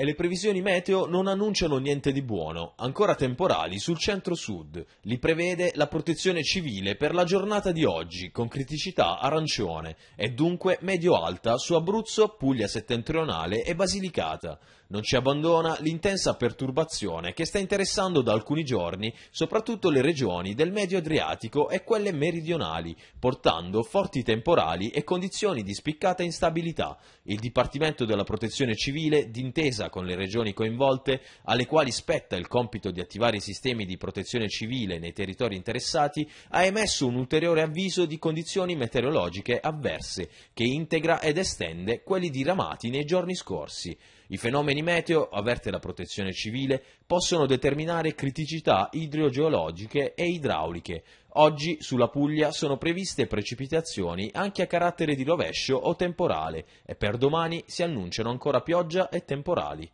e le previsioni meteo non annunciano niente di buono, ancora temporali sul centro-sud. Li prevede la protezione civile per la giornata di oggi, con criticità arancione, e dunque medio-alta su Abruzzo, Puglia settentrionale e Basilicata. Non ci abbandona l'intensa perturbazione che sta interessando da alcuni giorni soprattutto le regioni del Medio Adriatico e quelle meridionali, portando forti temporali e condizioni di spiccata instabilità. Il Dipartimento della Protezione Civile, d'intesa con le regioni coinvolte, alle quali spetta il compito di attivare i sistemi di protezione civile nei territori interessati, ha emesso un ulteriore avviso di condizioni meteorologiche avverse, che integra ed estende quelli diramati nei giorni scorsi. I fenomeni meteo, avverte la protezione civile, possono determinare criticità idrogeologiche e idrauliche, Oggi sulla Puglia sono previste precipitazioni anche a carattere di rovescio o temporale e per domani si annunciano ancora pioggia e temporali.